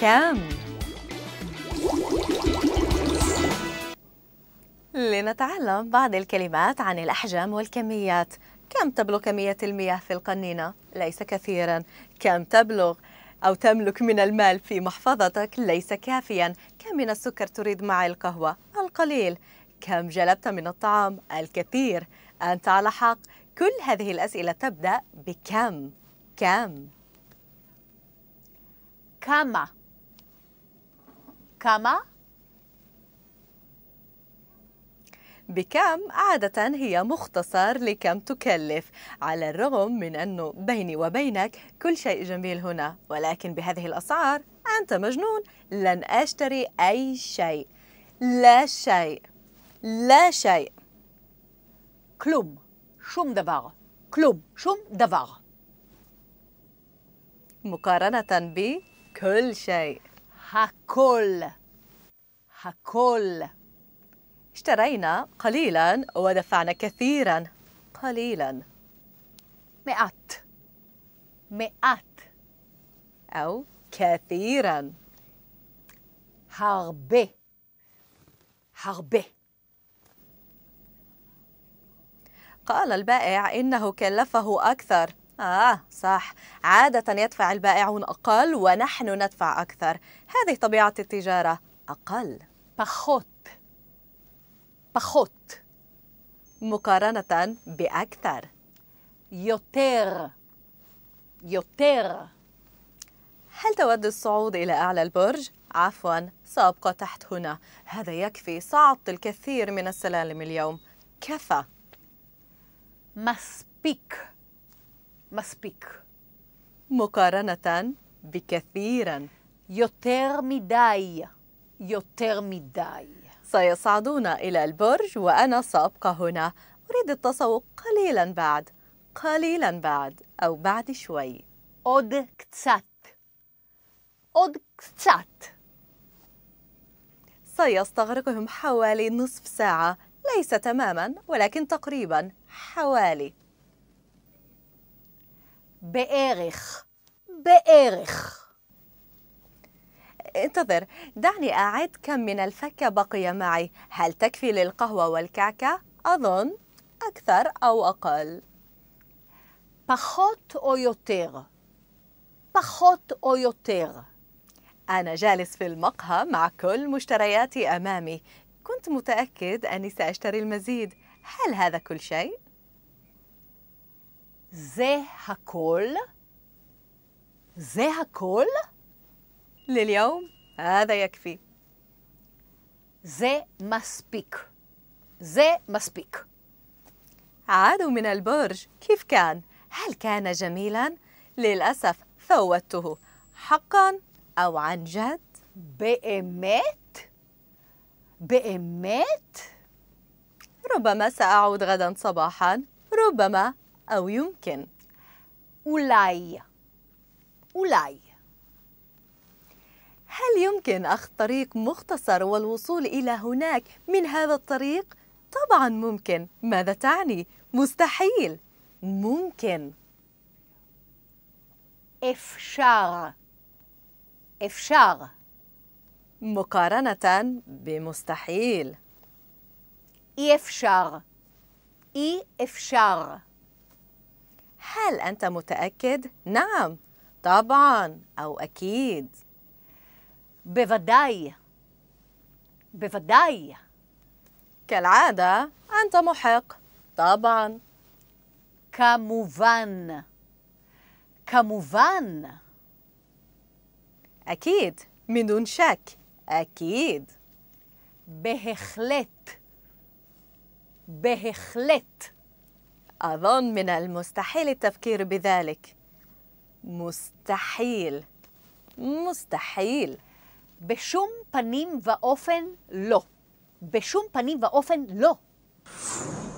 كم لنتعلم بعض الكلمات عن الأحجام والكميات كم تبلغ كمية المياه في القنينة؟ ليس كثيرا كم تبلغ أو تملك من المال في محفظتك؟ ليس كافيا كم من السكر تريد مع القهوة؟ القليل كم جلبت من الطعام؟ الكثير أنت على حق كل هذه الأسئلة تبدأ بكم كم كما كما بكم عادة هي مختصر لكم تكلف على الرغم من أنه بيني وبينك كل شيء جميل هنا ولكن بهذه الأسعار أنت مجنون لن أشتري أي شيء لا شيء لا شيء كلوب شوم دفاغ كلوب شوم دفاغ مقارنة بكل شيء هاكول هاكول اشترينا قليلا ودفعنا كثيرا قليلا مئات مئات أو كثيرا هاربي هاربي قال البائع إنه كلفه أكثر آه صح عادة يدفع البائعون أقل ونحن ندفع أكثر هذه طبيعة التجارة أقل باخوت باخوت مقارنة بأكثر يوتير يوتير هل تود الصعود إلى أعلى البرج؟ عفوا سأبقى تحت هنا هذا يكفي صعدت الكثير من السلالم اليوم كفى مسبيك מספיק. מוקרנתן بكثيرا יותר מדי יותר מדי سيصعدون إلى البرج وأنا سأبقى هنا أريد التسوق قليلا بعد قليلا بعد أو بعد شوي أود كتسات أود كتسات سيستغرقهم حوالي نصف ساعة ليس تماما ولكن تقريبا حوالي بعרך بعרך انتظر دعني أعد كم من الفكة بقي معي هل تكفي للقهوة والكعكة؟ أظن أكثر أو أقل بخوت أو يوتير بخوت أو يوتير أنا جالس في المقهى مع كل مشترياتي أمامي كنت متأكد أني سأشتري المزيد هل هذا كل شيء؟ זה הכל? זה הכל? لليوم هذا يكفي זה מספיק. זה מספיק. عادوا من البرج كيف كان؟ هل كان جميلا؟ للأسف فوتته حقا أو عن جد؟ بأمت؟ بأمت؟ ربما سأعود غدا صباحا ربما أو يمكن أولاي أولاي هل يمكن أخذ طريق مختصر والوصول إلى هناك من هذا الطريق؟ طبعا ممكن ماذا تعني؟ مستحيل ممكن إفشار إفشار مقارنة بمستحيل إفشار إفشار هل أنت متأكد؟ نعم طبعا أو أكيد بفداي بفداي كالعادة أنت محق طبعا كموفان كموفان أكيد من دون شك أكيد بهخلت بهخلت أظن من المستحيل التفكير بذلك مستحيل مستحيل بشوم بنيم وأوفن لو بشوم بنيم وأوفن لو